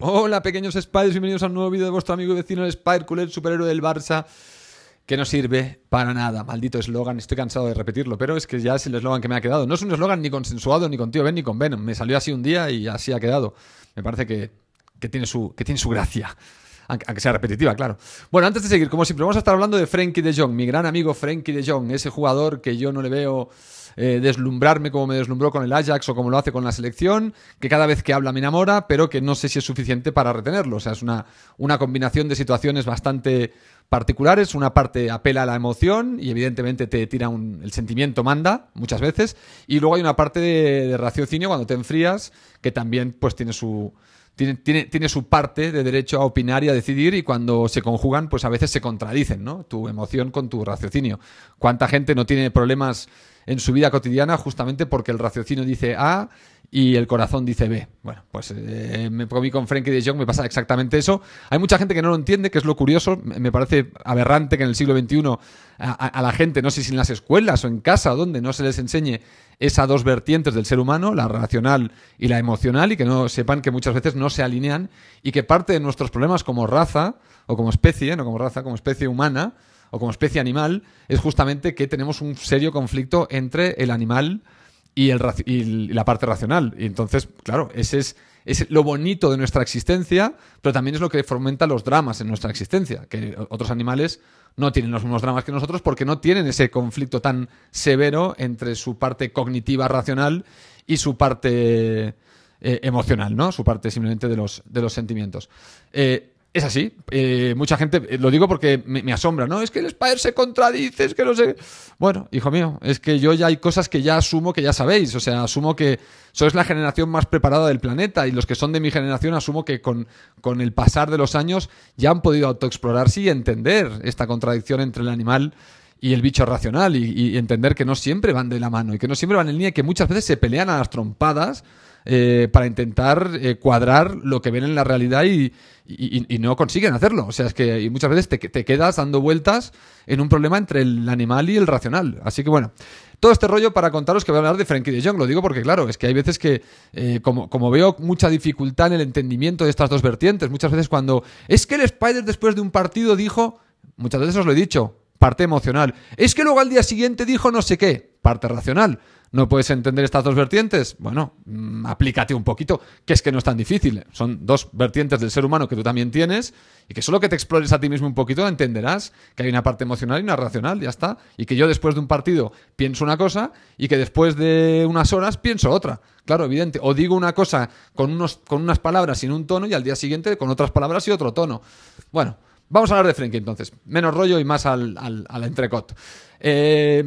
Hola pequeños Spiders, bienvenidos a un nuevo vídeo de vuestro amigo y vecino el Spider Cooler, superhéroe del Barça, que no sirve para nada. Maldito eslogan, estoy cansado de repetirlo, pero es que ya es el eslogan que me ha quedado. No es un eslogan ni consensuado, ni con Tío Ben, ni con Venom. Me salió así un día y así ha quedado. Me parece que, que tiene, su, que tiene su gracia aunque sea repetitiva, claro. Bueno, antes de seguir, como siempre, vamos a estar hablando de Frenkie de Jong, mi gran amigo Frenkie de Jong, ese jugador que yo no le veo eh, deslumbrarme como me deslumbró con el Ajax o como lo hace con la selección, que cada vez que habla me enamora, pero que no sé si es suficiente para retenerlo. O sea, es una, una combinación de situaciones bastante particulares. Una parte apela a la emoción y evidentemente te tira un, el sentimiento manda muchas veces. Y luego hay una parte de, de raciocinio cuando te enfrías que también pues tiene su, tiene, tiene, tiene, su parte de derecho a opinar y a decidir y cuando se conjugan, pues a veces se contradicen, ¿no? Tu emoción con tu raciocinio. ¿Cuánta gente no tiene problemas en su vida cotidiana justamente porque el raciocinio dice A y el corazón dice B. Bueno, pues eh, me, comí con Frankie de Jong me pasa exactamente eso. Hay mucha gente que no lo entiende, que es lo curioso. Me parece aberrante que en el siglo XXI a, la gente, no sé si en las escuelas o en casa donde, no se les enseñe esas dos vertientes del ser humano, la racional y la emocional, y que no sepan que muchas veces no se alinean y que parte de nuestros problemas como raza o como especie, no como raza, como especie humana o como especie animal, es justamente que tenemos un serio conflicto entre el animal y, el, la parte racional. Y entonces, claro, ese es, es lo bonito de nuestra existencia, pero también es lo que fomenta los dramas en nuestra existencia, que otros animales no tienen los mismos dramas que nosotros porque no tienen ese conflicto tan severo entre su parte cognitiva racional y su parte eh, emocional, ¿no? Su parte simplemente de los, de los sentimientos. Eh, es así. Eh, mucha gente, eh, lo digo porque me, asombra, ¿no? Es que el Spider se contradice, es que no sé. Bueno, hijo mío, es que yo ya hay cosas que ya asumo que ya sabéis. O sea, asumo que sois la generación más preparada del planeta y los que son de mi generación asumo que con, el pasar de los años ya han podido autoexplorarse y entender esta contradicción entre el animal y el bicho racional y, y entender que no siempre van de la mano y que no siempre van en línea y que muchas veces se pelean a las trompadas eh, para intentar eh, cuadrar lo que ven en la realidad y, no consiguen hacerlo. O sea, es que muchas veces te, quedas dando vueltas en un problema entre el animal y el racional. Así que bueno, todo este rollo para contaros que voy a hablar de Frankie de Jong. Lo digo porque, claro, es que hay veces que, eh, como, como, veo mucha dificultad en el entendimiento de estas dos vertientes, muchas veces cuando es que el Spider después de un partido dijo, muchas veces os lo he dicho, parte emocional. Es que luego al día siguiente dijo no sé qué, parte racional. ¿No puedes entender estas dos vertientes? Bueno, mm, aplícate un poquito, que es que no es tan difícil. Son dos vertientes del ser humano que tú también tienes y que solo que te explores a ti mismo un poquito entenderás que hay una parte emocional y una racional, ya está. Y que yo después de un partido pienso una cosa y que después de unas horas pienso otra. Claro, evidente. O digo una cosa con, unos, con unas palabras y en un tono y al día siguiente con otras palabras y otro tono. Bueno, Vamos a hablar de Frenkie entonces. Menos rollo y más al, al, entrecot. Eh,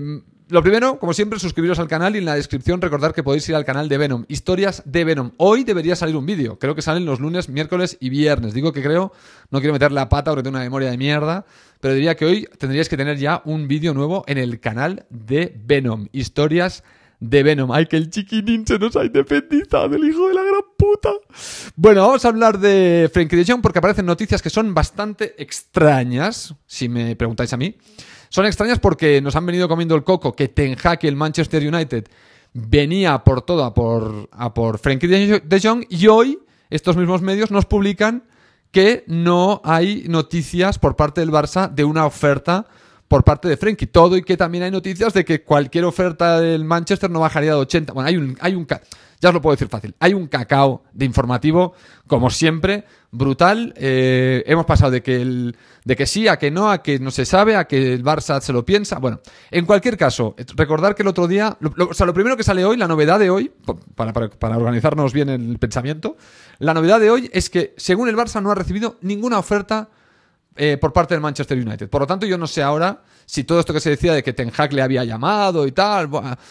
lo primero, como siempre, suscribiros al canal y en la descripción recordar que podéis ir al canal de Venom, historias de Venom. Hoy debería salir un vídeo, creo que salen los lunes, miércoles y viernes. Digo que creo, no quiero meter la pata porque tengo una memoria de mierda, pero diría que hoy tendríais que tener ya un vídeo nuevo en el canal de Venom, historias de Venom. Ay, que el chiquinín se nos ha independizado del hijo de la gran puta. Bueno, vamos a hablar de Frankie de porque aparecen noticias que son bastante extrañas, si me preguntáis a mí. Son extrañas porque nos han venido comiendo el coco que Ten Hag el Manchester United venía por todo, a por, a por Frankie de Jong y hoy estos mismos medios nos publican que no hay noticias por parte del Barça de una oferta por parte de Frenkie. Todo y que también hay noticias de que cualquier oferta del Manchester no bajaría de 80. Bueno, hay un, hay un, ya os lo puedo decir fácil. Hay un cacao de informativo, como siempre, brutal. Eh, hemos pasado de que, el, de que sí, a que no, a que no se sabe, a que el Barça se lo piensa. Bueno, en cualquier caso, eh, recordar que el otro día, lo, o sea, lo primero que sale hoy, la novedad de hoy, para, para organizarnos bien el pensamiento, la novedad de hoy es que, según el Barça, no ha recibido ninguna oferta eh, por parte del Manchester United. Por lo tanto, yo no sé ahora si todo esto que se decía de que Ten Hag le había llamado y tal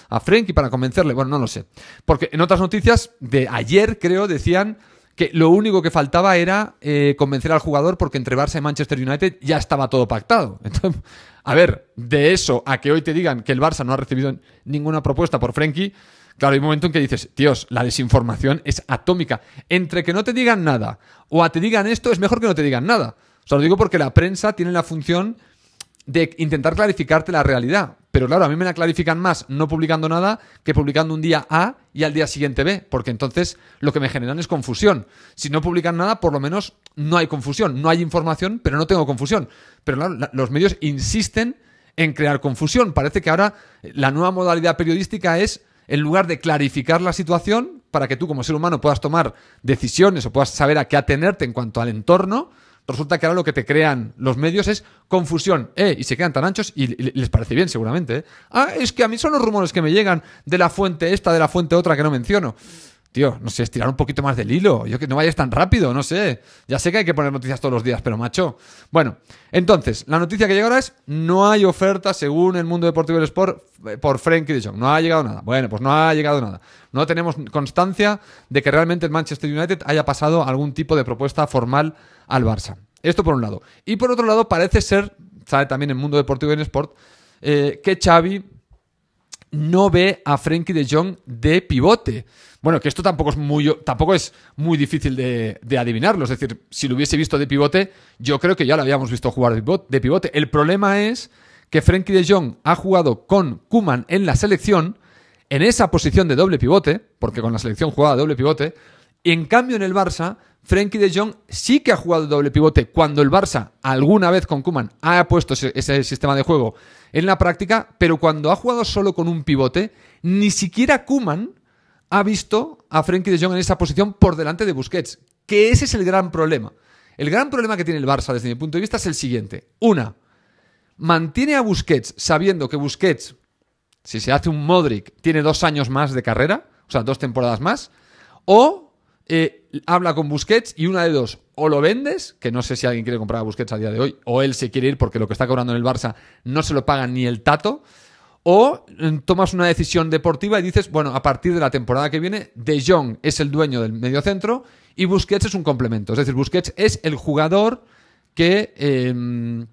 a Frenkie para convencerle, bueno, no lo sé. Porque en otras noticias de ayer, creo, decían que lo único que faltaba era eh, convencer al jugador porque entre Barça y Manchester United ya estaba todo pactado. Entonces, a ver, de eso a que hoy te digan que el Barça no ha recibido ninguna propuesta por Frenkie, claro, hay un momento en que dices, Dios, la desinformación es atómica. Entre que no te digan nada o a te digan esto, es mejor que no te digan nada. O sea, lo digo porque la prensa tiene la función de intentar clarificarte la realidad. Pero claro, a mí me la clarifican más no publicando nada que publicando un día A y al día siguiente B, porque entonces lo que me generan es confusión. Si no publican nada, por lo menos no hay confusión. No hay información, pero no tengo confusión. Pero claro, los medios insisten en crear confusión. Parece que ahora la nueva modalidad periodística es, en lugar de clarificar la situación para que tú como ser humano puedas tomar decisiones o puedas saber a qué atenerte en cuanto al entorno, resulta que ahora lo que te crean los medios es confusión. Eh, y se quedan tan anchos y, les parece bien, seguramente. ¿eh? Ah, es que a mí son los rumores que me llegan de la fuente esta, de la fuente otra que no menciono. Tío, no sé, estirar un poquito más del hilo. Yo que no vayas tan rápido, no sé. Ya sé que hay que poner noticias todos los días, pero macho. Bueno, entonces, la noticia que llega ahora es: no hay oferta, según el mundo deportivo del Sport, eh, por Frank de Jong. No ha llegado nada. Bueno, pues no ha llegado nada. No tenemos constancia de que realmente el Manchester United haya pasado algún tipo de propuesta formal al Barça. Esto por un lado. Y por otro lado, parece ser, sabe también el mundo deportivo el Sport, eh, que Xavi no ve a Frenkie de Jong de pivote. Bueno, que esto tampoco es muy, difícil de, adivinarlo. Es decir, si lo hubiese visto de pivote, yo creo que ya lo habíamos visto jugar de pivote. El problema es que Frenkie de Jong ha jugado con Kuman en la selección, en esa posición de doble pivote, porque con la selección jugaba doble pivote, y en cambio en el Barça Frenkie de Jong sí que ha jugado doble pivote cuando el Barça, alguna vez con Kuman, ha puesto ese, sistema de juego en la práctica, pero cuando ha jugado solo con un pivote, ni siquiera Kuman ha visto a Frenkie de Jong en esa posición por delante de Busquets, que ese es el gran problema. El gran problema que tiene el Barça desde mi punto de vista es el siguiente. Una, mantiene a Busquets sabiendo que Busquets, si se hace un Modric, tiene dos años más de carrera, o sea, dos temporadas más, o eh, habla con Busquets y una de dos, o lo vendes, que no sé si alguien quiere comprar a Busquets a día de hoy, o él se quiere ir porque lo que está cobrando en el Barça no se lo paga ni el tato, o mm, tomas una decisión deportiva y dices, bueno, a partir de la temporada que viene, De Jong es el dueño del mediocentro y Busquets es un complemento. Es decir, Busquets es el jugador que, em,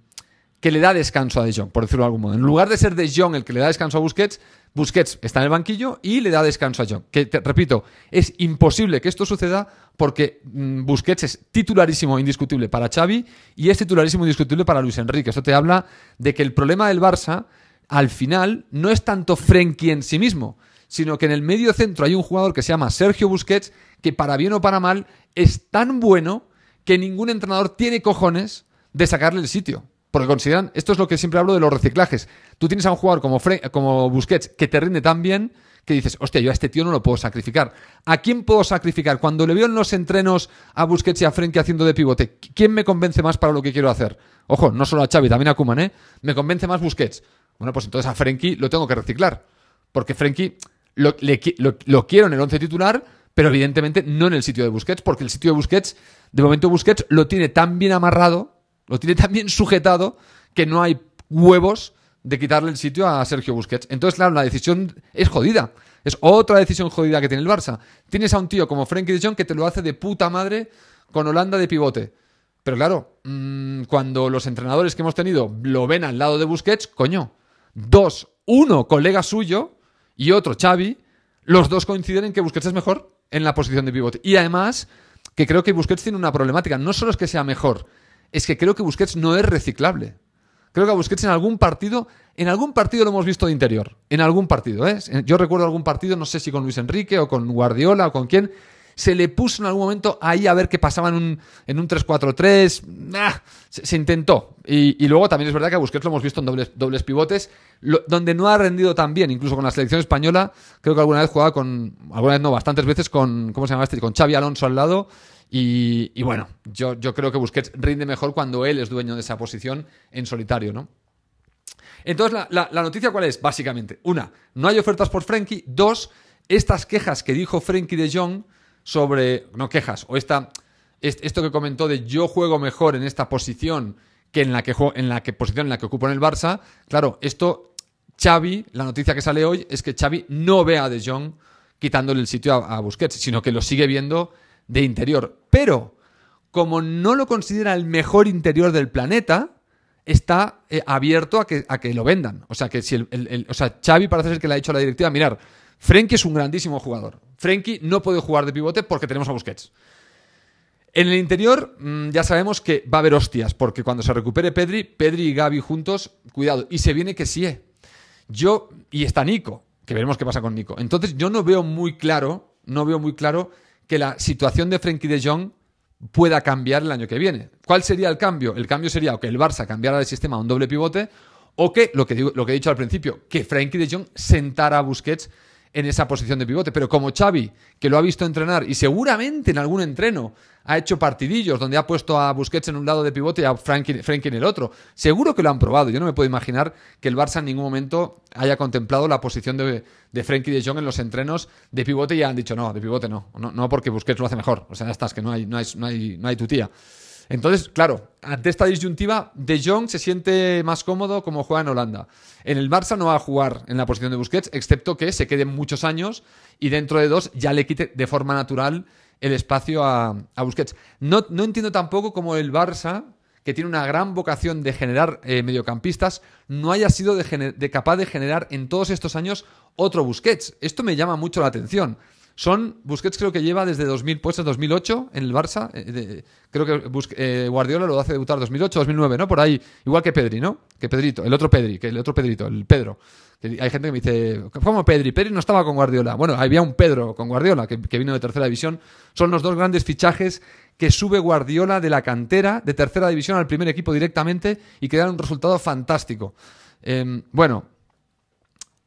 que le da descanso a De Jong, por decirlo de algún modo. En lugar de ser De Jong el que le da descanso a Busquets, Busquets está en el banquillo y le da descanso a John, Que repito, es imposible que esto suceda porque mm, Busquets es titularísimo indiscutible para Xavi y es titularísimo indiscutible para Luis Enrique. Esto te habla de que el problema del Barça al final no es tanto Frenkie en sí mismo, sino que en el medio centro hay un jugador que se llama Sergio Busquets que para bien o para mal es tan bueno que ningún entrenador tiene cojones de sacarle el sitio porque consideran, esto es lo que siempre hablo de los reciclajes. Tú tienes a un jugador como, como Busquets que te rinde tan bien que dices, hostia, yo a este tío no lo puedo sacrificar. ¿A quién puedo sacrificar? Cuando le veo en los entrenos a Busquets y a Frenkie haciendo de pivote, ¿quién me convence más para lo que quiero hacer? Ojo, no solo a Xavi, también a Kuman, ¿eh? Me convence más Busquets. Bueno, pues entonces a Frenkie lo tengo que reciclar. Porque Frenkie lo, lo quiero en el once titular, pero evidentemente no en el sitio de Busquets, porque el sitio de Busquets, de momento Busquets lo tiene tan bien amarrado lo tiene también sujetado que no hay huevos de quitarle el sitio a Sergio Busquets. Entonces, claro, la decisión es jodida. Es otra decisión jodida que tiene el Barça. Tienes a un tío como Frenkie de Jong que te lo hace de puta madre con Holanda de pivote. Pero claro, mm, cuando los entrenadores que hemos tenido lo ven al lado de Busquets, coño, dos, uno colega suyo y otro Xavi, los dos coinciden en que Busquets es mejor en la posición de pivote. Y además, que creo que Busquets tiene una problemática. No solo es que sea mejor, es que creo que Busquets no es reciclable. Creo que a Busquets en algún partido, en algún partido lo hemos visto de interior, en algún partido, ¿eh? Yo recuerdo algún partido, no sé si con Luis Enrique o con Guardiola o con quién, se le puso en algún momento ahí a ver qué pasaba en un, en un 3-4-3. 3 Se, intentó. Y, luego también es verdad que a Busquets lo hemos visto en dobles, dobles pivotes, donde no ha rendido tan bien, incluso con la selección española. Creo que alguna vez jugaba con, alguna vez no, bastantes veces con, ¿cómo se llama este? Con Xavi Alonso al lado y, bueno, yo, creo que Busquets rinde mejor cuando él es dueño de esa posición en solitario, ¿no? Entonces, la, noticia cuál es, básicamente. Una, no hay ofertas por Frenkie. Dos, estas quejas que dijo Frenkie de Jong sobre. No quejas, o esto que comentó de yo juego mejor en esta posición que en la que, en la posición en la que ocupo en el Barça. Claro, esto, Xavi, la noticia que sale hoy es que Xavi no ve a de Jong quitándole el sitio a Busquets, sino que lo sigue viendo de interior. Pero, como no lo considera el mejor interior del planeta, está eh, abierto a que, a que, lo vendan. O sea, que si el, o sea, Xavi parece ser que le ha dicho a la directiva, mirad, Frenkie es un grandísimo jugador. Frenkie no puede jugar de pivote porque tenemos a Busquets. En el interior mm, ya sabemos que va a haber hostias, porque cuando se recupere Pedri, Pedri y Gaby juntos, cuidado. Y se viene que sí. Yo, y está Nico, que veremos qué pasa con Nico. Entonces yo no veo muy claro, no veo muy claro que la situación de Frenkie de Jong pueda cambiar el año que viene. ¿Cuál sería el cambio? El cambio sería o que el Barça cambiara el sistema a un doble pivote o que, lo que, lo que he dicho al principio, que Frenkie de Jong sentara a Busquets en esa posición de pivote. Pero como Xavi, que lo ha visto entrenar y seguramente en algún entreno ha hecho partidillos donde ha puesto a Busquets en un lado de pivote y a Frankie, en el otro, seguro que lo han probado. Yo no me puedo imaginar que el Barça en ningún momento haya contemplado la posición de, de Frankie de Jong en los entrenos de pivote y han dicho no, de pivote no. no, no, porque Busquets lo hace mejor. O sea, estás, que no hay, no hay, no hay, no hay tía entonces, claro, ante esta disyuntiva, De Jong se siente más cómodo como juega en Holanda. En el Barça no va a jugar en la posición de Busquets, excepto que se quede muchos años y dentro de dos ya le quite de forma natural el espacio a, Busquets. No, entiendo tampoco cómo el Barça, que tiene una gran vocación de generar eh, mediocampistas, no haya sido capaz de generar en todos estos años otro Busquets. Esto me llama mucho la atención. Son, Busquets creo que lleva desde 2008 en el Barça. Eh, creo que eh, Guardiola lo hace debutar 2008, 2009, ¿no? Por ahí, igual que Pedri, ¿no? Que Pedrito, el otro Pedri, que el otro Pedrito, el Pedro. hay gente que me dice, ¿cómo Pedri? Pedri no estaba con Guardiola. Bueno, había un Pedro con Guardiola, que, vino de tercera división. Son los dos grandes fichajes que sube Guardiola de la cantera, de tercera división al primer equipo directamente y que dan un resultado fantástico. Em, bueno,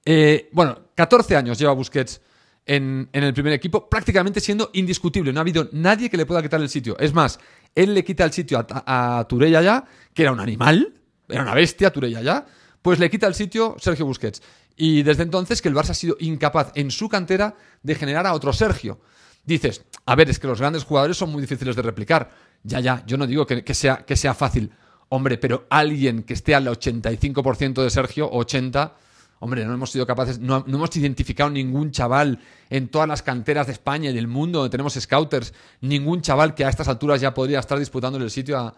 eh, bueno, 14 años lleva Busquets en, el primer equipo, prácticamente siendo indiscutible. No ha habido nadie que le pueda quitar el sitio. Es más, él le quita el sitio a, a Turella ya, que era un animal, era una bestia Turella ya, pues le quita el sitio Sergio Busquets. Y desde entonces que el Barça ha sido incapaz en su cantera de generar a otro Sergio. Dices, a ver, es que los grandes jugadores son muy difíciles de replicar. Ya, ya, yo no digo que, sea, que sea fácil. Hombre, pero alguien que esté al 85% de Sergio, 80%, Hombre, no hemos sido capaces, no, hemos identificado ningún chaval en todas las canteras de España y del mundo donde tenemos scouters, ningún chaval que a estas alturas ya podría estar disputando el sitio a,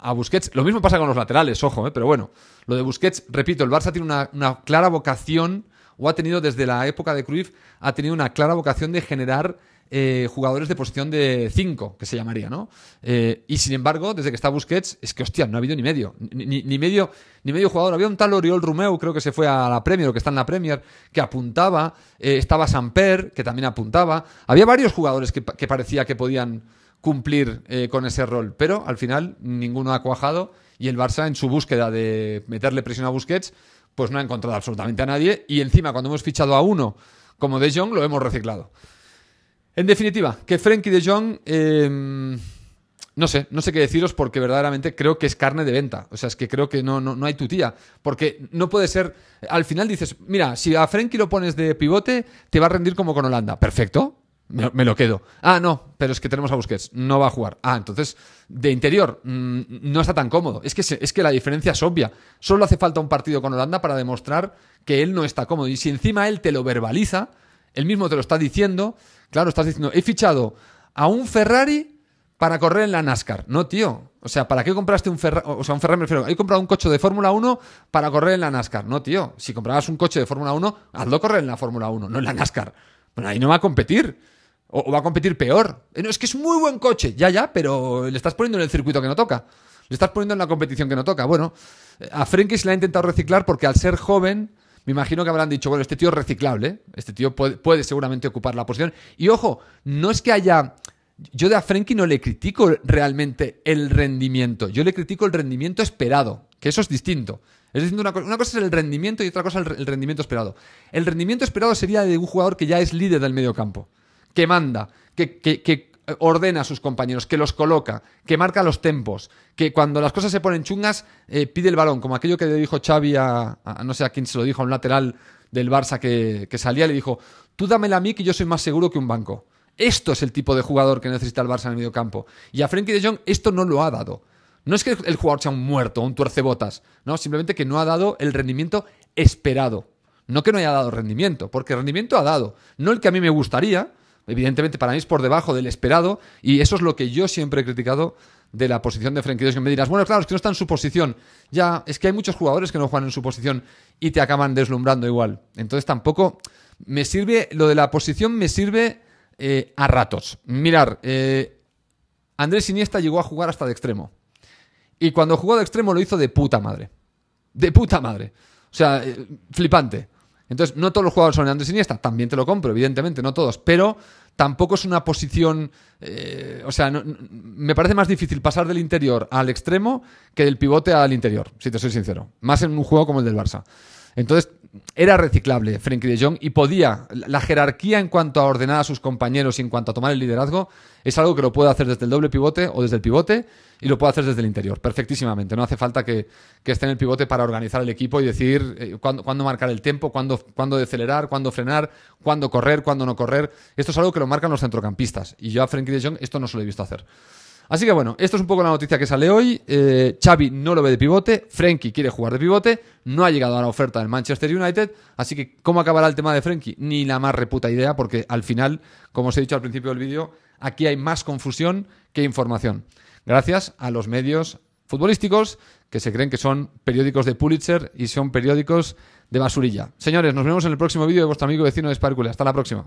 a, Busquets. Lo mismo pasa con los laterales, ojo, eh, pero bueno, lo de Busquets, repito, el Barça tiene una, una clara vocación, o ha tenido desde la época de Cruyff, ha tenido una clara vocación de generar eh, jugadores de posición de 5, que se llamaría, ¿no? Eh, y sin embargo, desde que está Busquets, es que, hostia, no ha habido ni medio, ni, medio, ni medio jugador. Había un tal Oriol Rumeu, creo que se fue a la Premier, o que está en la Premier, que apuntaba, eh, estaba Samper, que también apuntaba. Había varios jugadores que, que parecía que podían cumplir con ese rol, pero al final ninguno ha cuajado y el Barça en su búsqueda de meterle presión a Busquets, pues no ha encontrado absolutamente a nadie y encima cuando hemos fichado a uno como De Jong lo hemos reciclado. En definitiva, que Frenkie de Jong. Em, no sé, no sé qué deciros porque verdaderamente creo que es carne de venta. O sea, es que creo que no, no, hay tutía. Porque no puede ser. Al final dices, mira, si a Frenkie lo pones de pivote, te va a rendir como con Holanda. Perfecto, me, lo quedo. Ah, no, pero es que tenemos a Busquets, no va a jugar. Ah, entonces, de interior, mm, no está tan cómodo. Es que, es que la diferencia es obvia. Solo hace falta un partido con Holanda para demostrar que él no está cómodo. Y si encima él te lo verbaliza, él mismo te lo está diciendo. Claro, estás diciendo, he fichado a un Ferrari para correr en la NASCAR. No, tío. O sea, ¿para qué compraste un Ferrari? O sea, un Ferrari me refiero. He comprado un coche de Fórmula 1 para correr en la NASCAR. No, tío. Si comprabas un coche de Fórmula 1, hazlo correr en la Fórmula 1, no en la NASCAR. Bueno, ahí no va a competir. O, va a competir peor. Eh, es que es muy buen coche. Ya, ya, pero le estás poniendo en el circuito que no toca. Le estás poniendo en la competición que no toca. Bueno, eh, a se la ha intentado reciclar porque al ser joven me imagino que habrán dicho, bueno, este tío es reciclable, este tío puede, seguramente ocupar la posición. Y ojo, no es que haya... Yo de a Frenkie no le critico realmente el rendimiento, yo le critico el rendimiento esperado, que eso es distinto. Es distinto una, cosa, una cosa es el rendimiento y otra cosa el, el rendimiento esperado. El rendimiento esperado sería de un jugador que ya es líder del medio campo, que manda, que, que ordena a sus compañeros, que los coloca, que marca los tempos, que cuando las cosas se ponen chungas eh, pide el balón, como aquello que le dijo Xavi a, no sé a quién se lo dijo, a un lateral del Barça que, salía, le dijo, tú dámela a mí que yo soy más seguro que un banco. Esto es el tipo de jugador que necesita el Barça en el mediocampo. Y a Frenkie de Jong esto no lo ha dado. No es que el jugador sea un muerto, un tuercebotas, no, simplemente que no ha dado el rendimiento esperado. No que no haya dado rendimiento, porque rendimiento ha dado. No el que a mí me gustaría, Evidentemente, para mí es por debajo del esperado, y eso es lo que yo siempre he criticado de la posición de Frenkie que me dirás, bueno, claro, es que no está en su posición. Ya, es que hay muchos jugadores que no juegan en su posición y te acaban deslumbrando igual. Entonces tampoco me sirve, lo de la posición me sirve eh, a ratos. Mirar, eh, Andrés Iniesta llegó a jugar hasta de extremo. Y cuando jugó de extremo lo hizo de puta madre. De puta madre. O sea, eh, flipante. Entonces, no todos los jugadores son Andrés Iniesta, también te lo compro, evidentemente, no todos, pero tampoco es una posición, eh, o sea, me parece más difícil pasar del interior al extremo que del pivote al interior, si te soy sincero, más en un juego como el del Barça. Entonces, era reciclable Frenkie de Jong y podía, la jerarquía en cuanto a ordenar a sus compañeros y en cuanto a tomar el liderazgo, es algo que lo puede hacer desde el doble pivote o desde el pivote y lo puede hacer desde el interior, perfectísimamente. No hace falta que, esté en el pivote para organizar el equipo y decir eh, cuándo, marcar el tiempo, cuándo, cuándo decelerar, cuándo frenar, cuándo correr, cuándo no correr. Esto es algo que lo marcan los centrocampistas y yo a Frenkie de Jong esto no se lo he visto hacer. Así que bueno, esto es un poco la noticia que sale hoy. Eh, Xavi no lo ve de pivote, Frenkie quiere jugar de pivote, no ha llegado a la oferta del Manchester United, así que ¿cómo acabará el tema de Frenkie? Ni la más reputa idea, porque al final, como os he dicho al principio del vídeo, aquí hay más confusión que información. Gracias a los medios futbolísticos que se creen que son periódicos de Pulitzer y son periódicos de basurilla. Señores, nos vemos en el próximo vídeo de vuestro amigo vecino de Sparkle. Hasta la próxima.